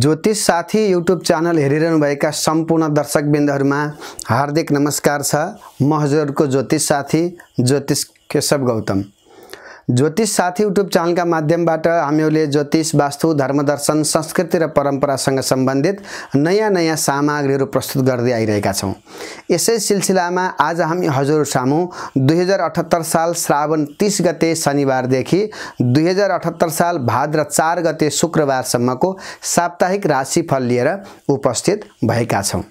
ज्योतिष साथी YouTube channel हेरिरहनुभएका सम्पूर्ण दर्शकबिन्दहरूमा हार्दिक नमस्कार छ म हजुरहरूको ज्योतिष साथी ज्योतिष केशव गौतम ज्योतिष साथी युट्युब च्यानलका माध्यमबाट हामीहरूले ज्योतिष वास्तु धर्मदर्शन संस्कृति र परम्परासँग सम्बन्धित नयाँ नयाँ सामग्रीहरू प्रस्तुत गर्दै आइरहेका छौँ यसै सिलसिलामा आज हामी हजुर सामु दुई हजार अठहत्तर साल श्रावण तिस गते शनिबारदेखि दुई हजार अठहत्तर साल भाद्र चार गते शुक्रबारसम्मको साप्ताहिक राशिफल लिएर उपस्थित भएका छौँ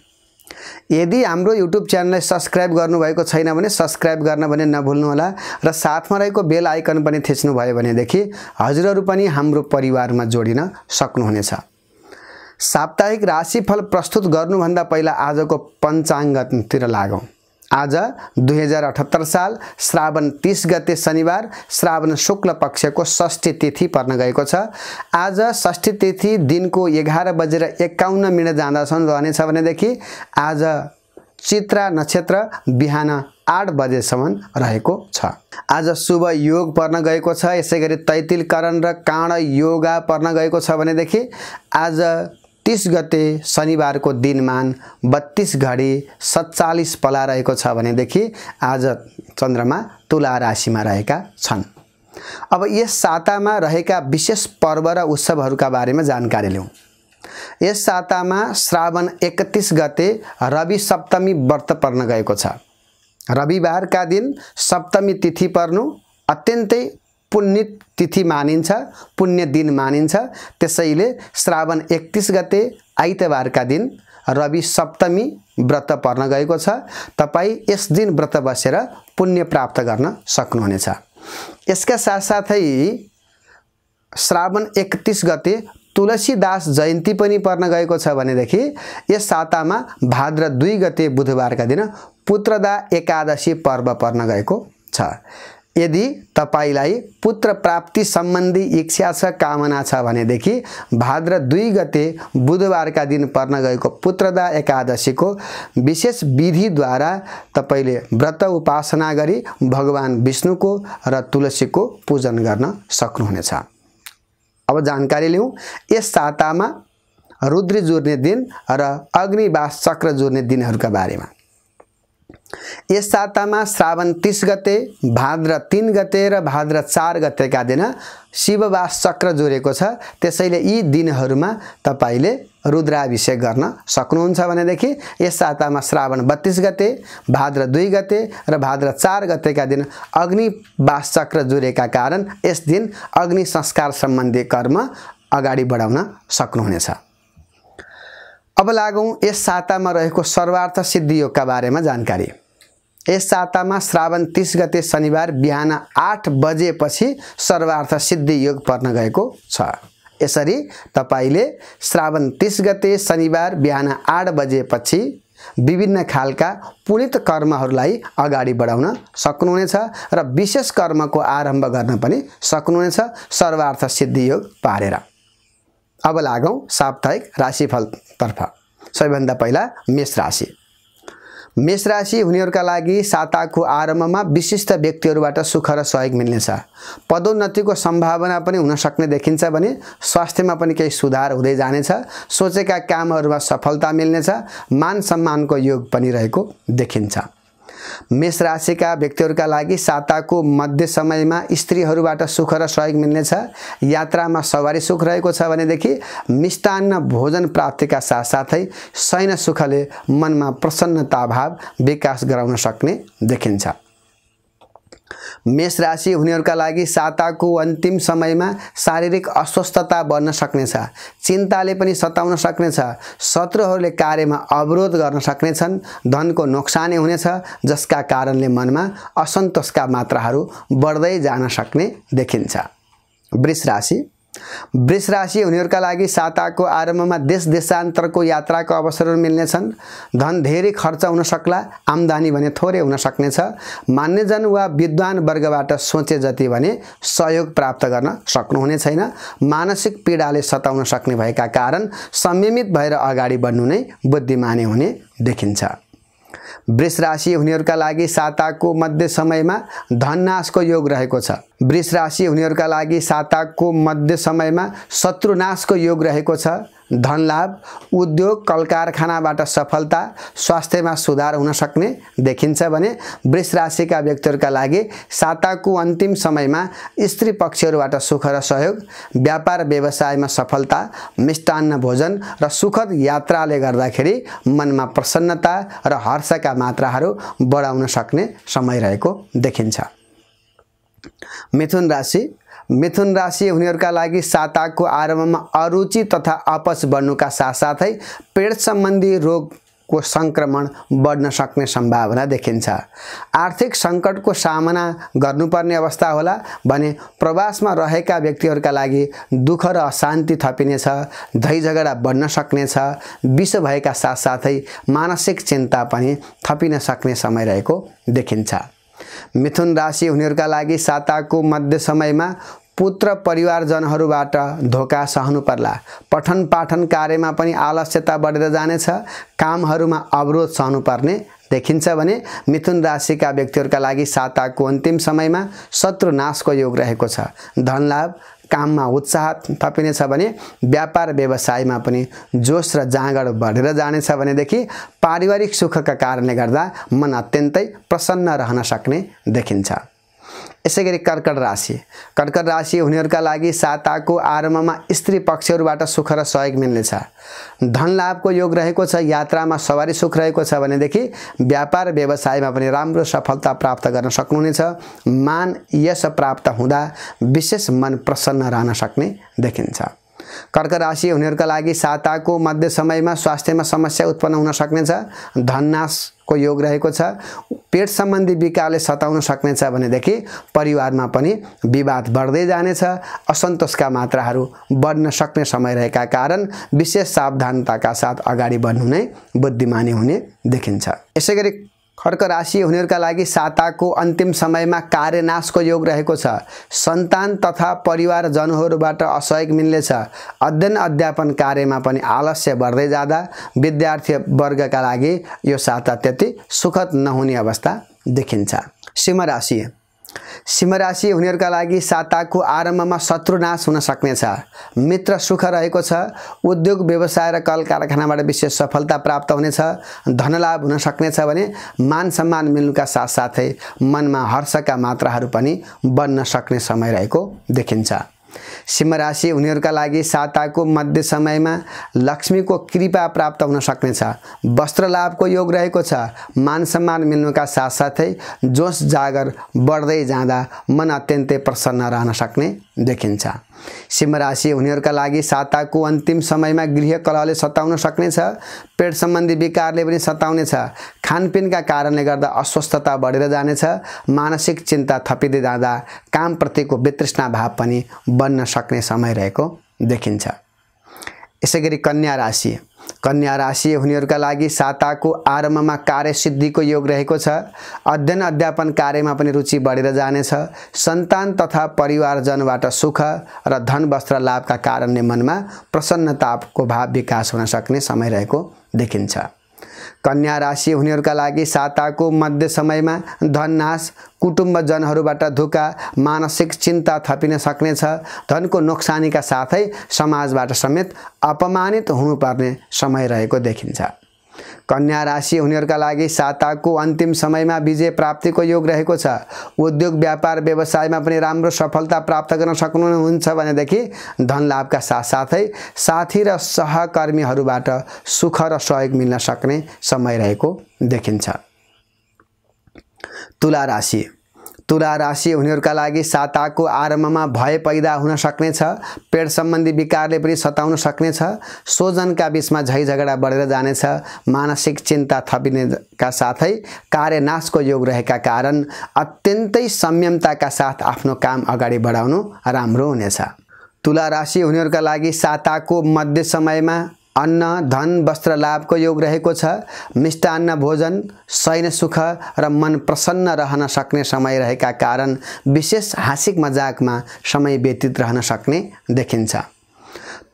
यदि हाम्रो युट्युब च्यानललाई सब्सक्राइब गर्नुभएको छैन भने सब्सक्राइब गर्न भने नभुल्नुहोला र साथमा रहेको बेल आइकन पनि थिच्नुभयो भनेदेखि हजुरहरू पनि हाम्रो परिवारमा जोडिन सक्नुहुनेछ साप्ताहिक राशिफल प्रस्तुत गर्नुभन्दा पहिला आजको पञ्चाङ्गतिर लागौँ आज दुई हजार अठहत्तर साल श्रावण तिस गते शनिबार श्रावण शुक्ल पक्षको षष्ठी तिथि पर्न गएको छ आज षष्ठी तिथि दिनको एघार बजेर एकाउन्न मिनट जाँदासम्म रहनेछ भनेदेखि आज चित्रा नक्षत्र बिहान आठ बजेसम्म रहेको छ आज शुभ योग पर्न गएको छ यसै गरी तैतिलकरण र काँड योगा पर्न गएको छ भनेदेखि आज तिस गते शनिबारको दिनमान बत्तिस घडी सत्तालिस पला रहेको छ भनेदेखि आज चन्द्रमा तुला राशिमा रहेका छन् अब यस सातामा रहेका विशेष पर्व र उत्सवहरूका बारेमा जानकारी लिउँ यस सातामा श्रावण एकतिस गते रवि सप्तमी व्रत पर्न गएको छ रविबारका दिन सप्तमी तिथि पर्नु अत्यन्तै पुण्य तिथि मानिन्छ पुण्य दिन मानिन्छ त्यसैले श्रावण एकतिस गते आइतबारका दिन रवि सप्तमी व्रत पर्न गएको छ तपाईँ यस दिन व्रत बसेर पुण्य प्राप्त गर्न सक्नुहुनेछ यसका साथसाथै श्रावण एकतिस गते तुलसीदास जयन्ती पनि पर्न गएको छ भनेदेखि यस सातामा भाद्र दुई गते बुधबारका दिन पुत्रदा एकादशी पर्व पर्न गएको छ यदि तपाईँलाई पुत्र प्राप्ति सम्बन्धी इच्छा छ कामना छ भनेदेखि भाद्र दुई गते बुधबारका दिन पर्न गएको पुत्रदा एकादशीको विशेष विधिद्वारा तपाईँले व्रत उपासना गरी भगवान् विष्णुको र तुलसीको पूजन गर्न सक्नुहुनेछ अब जानकारी लिउँ यस सातामा रुद्री जुर्ने दिन र अग्निवास चक्र जुर्ने दिनहरूका बारेमा यस सातामा श्रावण तिस गते भाद्र तिन गते र भाद्र चार गतेका दिन शिववास चक्र जोडेको छ त्यसैले यी दिनहरूमा तपाईँले रुद्राभिषेक गर्न सक्नुहुन्छ भनेदेखि यस सातामा श्रावण बत्तिस गते भाद्र दुई गते र भाद्र चार गतेका दिन अग्निवास चक्र जोडेका कारण यस दिन अग्नि संस्कार सम्बन्धी कर्म अगाडि बढाउन सक्नुहुनेछ अब लागौँ यस सातामा रहेको सर्वार्थ सिद्धि योगका बारेमा जानकारी यस सातामा श्रावण तिस गते शनिबार बिहान आठ बजेपछि सर्वार्थ सिद्धि योग पर्न गएको छ यसरी तपाईँले श्रावण तिस गते शनिबार बिहान आठ बजेपछि विभिन्न खालका पुलित कर्महरूलाई अगाडि बढाउन सक्नुहुनेछ र विशेष कर्मको आरम्भ गर्न पनि सक्नुहुनेछ सर्वार्थ सिद्धि योग पारेर अब लागौँ साप्ताहिक राशिफलतर्फ सबैभन्दा पहिला मेष राशि मेष राशि हुनेहरूका लागि साताको आरम्भमा विशिष्ट व्यक्तिहरूबाट सुख र सहयोग मिल्नेछ पदोन्नतिको सम्भावना पनि हुन सक्ने देखिन्छ भने स्वास्थ्यमा पनि केही सुधार हुँदै जानेछ सोचेका कामहरूमा सफलता मिल्नेछ मान सम्मानको योग पनि रहेको देखिन्छ मेष राशिका व्यक्तिहरूका लागि साताको मध्य समयमा स्त्रीहरूबाट सुख र सहयोग मिल्नेछ यात्रामा सवारी सुख रहेको छ भनेदेखि मिष्टान्न भोजन प्राप्तिका साथसाथै सैन सुखले मनमा प्रसन्नता भाव विकास गराउन सक्ने देखिन्छ मेष राशि हुनेहरूका लागि साताको अन्तिम समयमा शारीरिक अस्वस्थता बढ्न सक्नेछ चिन्ताले पनि सताउन सक्नेछ शत्रुहरूले कार्यमा अवरोध गर्न सक्नेछन् धनको नोक्सानी हुनेछ जसका कारणले मनमा असन्तोषका मात्राहरू बढ्दै जान सक्ने देखिन्छ वृष राशि वृष राशि हुनेहरूका लागि साताको आरम्भमा देश देशान्तरको यात्राको अवसरहरू मिल्नेछन् धन धेरै खर्च हुन सक्ला आम्दानी भने थोरै हुन सक्नेछ मान्यजन वा विद्वान वर्गबाट सोचे जति भने सहयोग प्राप्त गर्न सक्नुहुने छैन मानसिक पीडाले सताउन सक्ने भएका कारण संयमित भएर अगाडि बढ्नु नै बुद्धिमानी हुने देखिन्छ वृष राशि हुनेहरूका लागि साताको मध्य समयमा धननाशको योग रहेको छ वृष राशि हुनेहरूका लागि साताको मध्य समयमा शत्रुनाशको योग रहेको छ धनलाभ उद्योग कल कारखानाबाट सफलता स्वास्थ्यमा सुधार हुन सक्ने देखिन्छ भने वृष राशिका व्यक्तिहरूका लागि साताको अन्तिम समयमा स्त्री पक्षहरूबाट सुख र सहयोग व्यापार व्यवसायमा सफलता मिष्टान्न भोजन र सुखद यात्राले गर्दाखेरि मनमा प्रसन्नता र हर्षका मात्राहरू बढाउन सक्ने समय रहेको देखिन्छ मिथुन राशि मिथुन राशि हुनेहरूका लागि साताको आरम्भमा अरुचि तथा अपच बढ्नुका साथसाथै पेट सम्बन्धी रोग को सङ्क्रमण बढ्न सक्ने सम्भावना देखिन्छ आर्थिक सङ्कटको सामना गर्नुपर्ने अवस्था होला भने प्रवासमा रहेका व्यक्तिहरूका लागि दुःख र अशान्ति थपिनेछ धै झगडा बढ्न सक्नेछ विष भएका साथसाथै मानसिक चिन्ता पनि थपिन सक्ने समय रहेको देखिन्छ मिथुन राशि हुनेहरूका लागि साताको मध्य समयमा पुत्र परिवारजनहरूबाट धोका सहनु पर्ला पठन पाठन कार्यमा पनि आलस्यता बढेर जानेछ कामहरूमा अवरोध सहनुपर्ने देखिन्छ भने मिथुन राशिका व्यक्तिहरूका लागि साताको अन्तिम समयमा शत्रु नाशको योग रहेको छ धनलाभ काममा उत्साह थपिनेछ भने व्यापार व्यवसायमा पनि जोस र जाँगड बढेर जानेछ भनेदेखि पारिवारिक सुखका कारणले गर्दा मन अत्यन्तै प्रसन्न रहन सक्ने देखिन्छ यसै गरी कर्कट राशि कर्कट राशि हुनेहरूका लागि साताको आरम्भमा स्त्री पक्षहरूबाट सुख र सहयोग मिल्नेछ धन लाभको योग रहेको छ यात्रामा सवारी सुख रहेको छ भनेदेखि व्यापार व्यवसायमा पनि राम्रो सफलता प्राप्त गर्न सक्नुहुनेछ मान यश प्राप्त हुँदा विशेष मन प्रसन्न रहन सक्ने देखिन्छ कर्क राशि हुनेहरूका लागि साताको मध्य समयमा स्वास्थ्यमा समस्या उत्पन्न हुन सक्नेछ धननाशको योग रहेको छ पेट सम्बन्धी विकारले सताउन सक्नेछ भनेदेखि परिवारमा पनि विवाद बढ्दै जानेछ असन्तोषका मात्राहरू बढ्न सक्ने समय रहेका कारण विशेष सावधानताका साथ अगाडि बढ्नु नै बुद्धिमानी हुने देखिन्छ यसै गरी खड्क राशि हुनेहरूका लागि साताको अन्तिम समयमा कार्यनाशको योग रहेको छ सन्तान तथा परिवारजनहरूबाट असहयोग मिल्नेछ अध्ययन अध्यापन कार्यमा पनि आलस्य बढ्दै जाँदा विद्यार्थीवर्गका लागि यो साता त्यति सुखद नहुने अवस्था देखिन्छ सिंह राशि सिंहराशि हुनेहरूका लागि साताको आरम्भमा शत्रुनाश हुन सक्नेछ मित्र सुख रहेको छ उद्योग व्यवसाय र कल कारखानाबाट विशेष सफलता प्राप्त हुनेछ धनलाभ हुन सक्नेछ भने मान सम्मान मिल्नुका साथसाथै मनमा हर्षका मात्राहरू पनि बन्न सक्ने समय रहेको देखिन्छ सिंह राशि लागि साताको मध्य समयमा लक्ष्मीको कृपा प्राप्त हुन सक्नेछ वस्त्र लाभको योग रहेको छ मान सम्मान मिल्नुका साथसाथै जोस जागर बढ्दै जाँदा मन अत्यन्तै प्रसन्न रहन सक्ने देखिन्छ सिंह राशि हुनेहरूका लागि साताको अन्तिम समयमा गृह कलहले सताउन सक्नेछ पेट सम्बन्धी विकारले पनि सताउनेछ खानपिनका कारणले गर्दा अस्वस्थता बढेर जानेछ मानसिक चिन्ता थपिँदै जाँदा कामप्रतिको वितृष्णा भाव पनि बन्न सक्ने समय रहेको देखिन्छ यसै गरी कन्या राशि कन्या राशि हुनेहरूका लागि साताको आरम्भमा कार्यसिद्धिको योग रहेको छ अध्ययन अध्यापन कार्यमा पनि रुचि बढेर जानेछ सन्तान तथा परिवारजनबाट सुख र धन वस्त्र लाभका कारणले मनमा प्रसन्नताको भाव विकास हुन सक्ने समय रहेको देखिन्छ कन्या राशि हुनेहरूका लागि साताको मध्य समयमा धननाश कुटुम्बजनहरूबाट धोका मानसिक चिन्ता थपिन सक्नेछ धनको नोक्सानीका साथै समाजबाट समेत अपमानित हुनुपर्ने समय रहेको देखिन्छ कन्या राशि उनीहरूका लागि साताको अन्तिम समयमा विजय प्राप्तिको योग रहेको छ उद्योग व्यापार व्यवसायमा पनि राम्रो सफलता प्राप्त गर्न सक्नुहुन्छ भनेदेखि धनलाभका साथसाथै साथी र सहकर्मीहरूबाट सुख र सहयोग मिल्न सक्ने समय रहेको देखिन्छ तुला राशि तुला राशि हुनेहरूका लागि साताको आरम्भमा भय पैदा हुन सक्नेछ पेट सम्बन्धी विकारले पनि सताउन सक्नेछ सोजनका बिचमा झै झगडा बढेर जानेछ मानसिक चिन्ता थपिनेका साथै कार्यनाशको योग रहेका कारण अत्यन्तै संयमताका साथ आफ्नो काम अगाडि बढाउनु राम्रो हुनेछ तुला राशि हुनेहरूका लागि साताको मध्य समयमा अन्न धन वस्त्र लाभको योग रहेको छ मिष्टान्न भोजन शैन सुख र मन प्रसन्न रहन सक्ने समय रहेका कारण विशेष हाँसिक मजाकमा समय व्यतीत रहन सक्ने देखिन्छ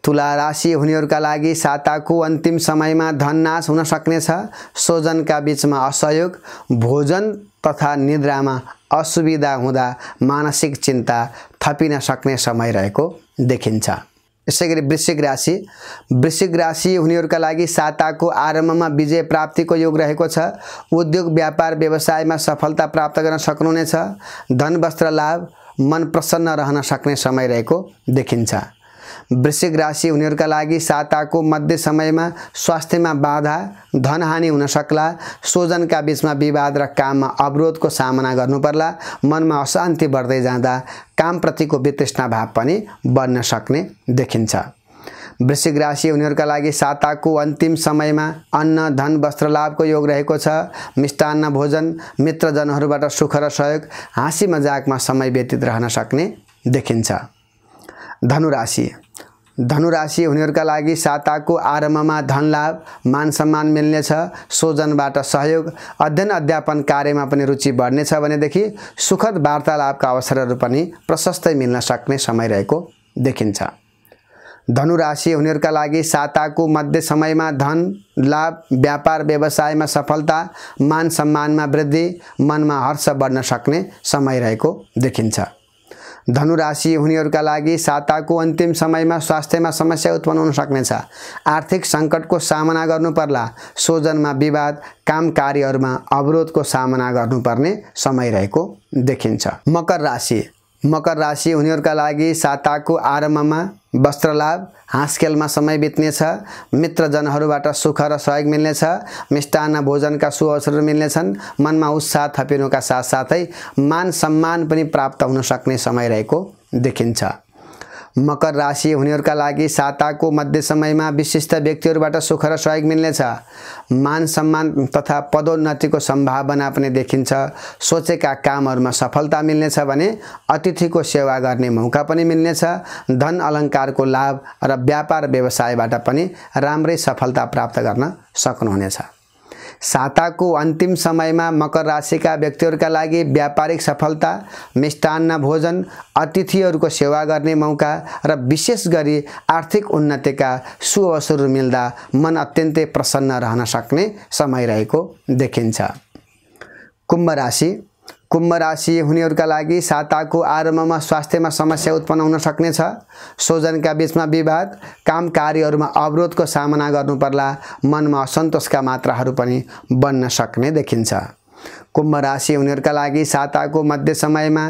तुला राशि हुनेहरूका लागि साताको अन्तिम समयमा धन नाश हुन सक्नेछ सोजनका बिचमा असहयोग भोजन तथा निद्रामा असुविधा हुँदा मानसिक चिन्ता थपिन सक्ने समय रहेको देखिन्छ यसै गरी वृश्चिक राशि वृश्चिक राशि हुनेहरूका लागि साताको आरम्भमा विजय प्राप्तिको योग रहेको छ उद्योग व्यापार व्यवसायमा सफलता प्राप्त गर्न सक्नुहुनेछ धन वस्त्र लाभ मन प्रसन्न रहन सक्ने समय रहेको देखिन्छ वृश्चिक राशि उनीहरूका लागि साताको मध्य समयमा स्वास्थ्यमा बाधा धनहानि हुन सक्ला सोजनका बिचमा विवाद र काममा अवरोधको सामना गर्नुपर्ला मनमा अशान्ति बढ्दै जाँदा कामप्रतिको वितृष्णा भाव पनि बढ्न सक्ने देखिन्छ वृश्चिक राशि उनीहरूका लागि साताको अन्तिम समयमा अन्न धन वस्त्र लाभको योग रहेको छ मिष्टान्न भोजन मित्रजनहरूबाट सुख र सहयोग हाँसी मजाकमा समय व्यतीत रहन सक्ने देखिन्छ धनुराशि धनुराशि हुनेहरूका लागि साताको आरम्भमा धन लाभ मान सम्मान मिल्नेछ सोजनबाट सहयोग अध्ययन अध्यापन कार्यमा पनि रुचि बढ्नेछ भनेदेखि सुखद वार्तालापका अवसरहरू पनि प्रशस्तै मिल्न सक्ने समय रहेको देखिन्छ धनुराशि हुनेहरूका लागि साताको मध्य समयमा धन लाभ व्यापार व्यवसायमा सफलता मान सम्मानमा वृद्धि मनमा हर्ष बढ्न सक्ने समय रहेको देखिन्छ धनुराशि हुनेहरूका लागि साताको अन्तिम समयमा स्वास्थ्यमा समस्या उत्पन्न हुन सक्नेछ आर्थिक सङ्कटको सामना गर्नुपर्ला सोजनमा विवाद काम कार्यहरूमा अवरोधको सामना गर्नुपर्ने समय रहेको देखिन्छ मकर राशि मकर राशि उनीहरूका लागि साताको आरम्भमा वस्त्रलाभ हाँसखेलमा समय बित्नेछ मित्रजनहरूबाट सुख र सहयोग मिल्नेछ मिष्टान्न भोजनका सुअवसरहरू मिल्नेछन् मनमा उत्साह थपिनुका साथसाथै मान सम्मान पनि प्राप्त हुन सक्ने समय रहेको देखिन्छ मकर राशि हुनेहरूका लागि साताको मध्य समयमा विशिष्ट व्यक्तिहरूबाट सुख र सहयोग मिल्नेछ मान सम्मान तथा पदोन्नतिको सम्भावना पनि देखिन्छ सोचेका कामहरूमा सफलता मिल्नेछ भने अतिथिको सेवा गर्ने मौका पनि मिल्नेछ धन अलङ्कारको लाभ र व्यापार व्यवसायबाट पनि राम्रै सफलता प्राप्त गर्न सक्नुहुनेछ साताको अन्तिम समयमा मकर राशिका व्यक्तिहरूका लागि व्यापारिक सफलता मिष्टान्न भोजन अतिथिहरूको सेवा गर्ने मौका र विशेष गरी आर्थिक उन्नतिका सुअवसर मिल्दा मन अत्यन्तै प्रसन्न रहन सक्ने समय रहेको देखिन्छ कुम्भ राशि कुम्भ राशि हुनेहरूका लागि साताको आरम्भमा स्वास्थ्यमा समस्या उत्पन्न हुन सक्नेछ स्वजनका बिचमा विवाद काम कार्यहरूमा अवरोधको सामना गर्नुपर्ला मनमा असन्तोषका मात्राहरू पनि बन्न सक्ने देखिन्छ कुम्भ राशि हुनेहरूका लागि साताको मध्य समयमा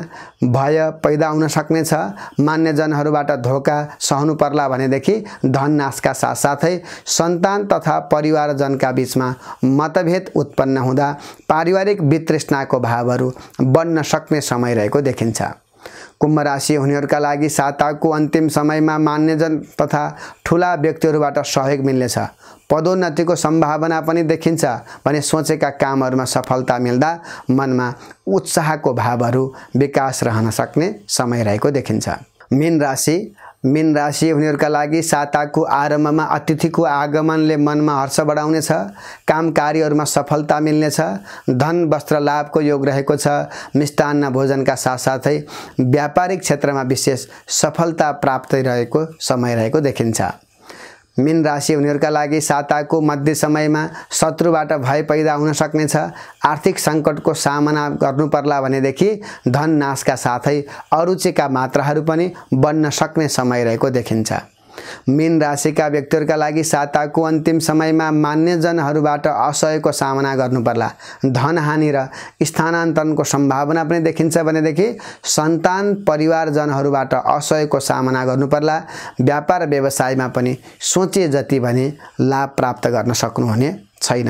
भय पैदा हुन सक्नेछ मान्यजनहरूबाट धोका सहनु पर्ला भनेदेखि धननाशका साथसाथै सन्तान तथा परिवारजनका बिचमा मतभेद उत्पन्न हुँदा पारिवारिक वितृष्णाको भावहरू बन्न सक्ने समय रहेको देखिन्छ कुम्भ राशि हुनेहरूका लागि साताको अन्तिम समयमा मान्यजन तथा ठुला व्यक्तिहरूबाट सहयोग मिल्नेछ पदोन्नतिको सम्भावना पनि देखिन्छ भने सोचेका कामहरूमा सफलता मिल्दा मनमा उत्साहको भावहरू विकास रहन सक्ने समय रहेको देखिन्छ मीन राशि मिन राशि हुनेहरूका लागि साताको आरम्भमा अतिथिको आगमनले मनमा हर्ष बढाउनेछ काम कार्यहरूमा सफलता मिल्नेछ धन वस्त्र लाभको योग रहेको छ मिष्टान्न भोजनका साथसाथै व्यापारिक क्षेत्रमा विशेष सफलता प्राप्त रहेको समय रहेको देखिन्छ मिन राशि हुनेहरूका लागि साताको मध्य समयमा शत्रुबाट भय पैदा हुन सक्नेछ आर्थिक सङ्कटको सामना गर्नुपर्ला भनेदेखि धन नाशका साथै अरुचिका मात्राहरू पनि बन्न सक्ने समय रहेको देखिन्छ मिन राशिका व्यक्तिहरूका लागि साताको अन्तिम समयमा मान्यजनहरूबाट असहयोगको सामना गर्नुपर्ला धनहानि र स्थानान्तरणको सम्भावना पनि देखिन्छ भनेदेखि सन्तान परिवारजनहरूबाट असहयोगको सामना गर्नुपर्ला व्यापार व्यवसायमा पनि सोचे जति भने लाभ प्राप्त गर्न सक्नुहुने छैन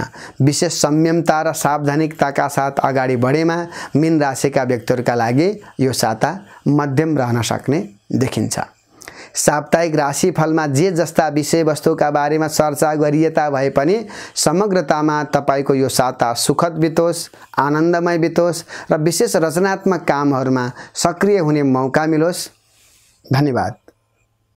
विशेष संयमता र सावधानिकताका साथ अगाडि बढेमा मिन राशिका व्यक्तिहरूका लागि यो साता मध्यम रहन सक्ने देखिन्छ साप्ताहिक राशिफलमा जे जस्ता विषयवस्तुका बारेमा चर्चा गरिए भए पनि समग्रतामा तपाईँको यो साता सुखद बितोस् आनन्दमय बितोस् र विशेष रचनात्मक कामहरूमा सक्रिय हुने मौका मिलोस् धन्यवाद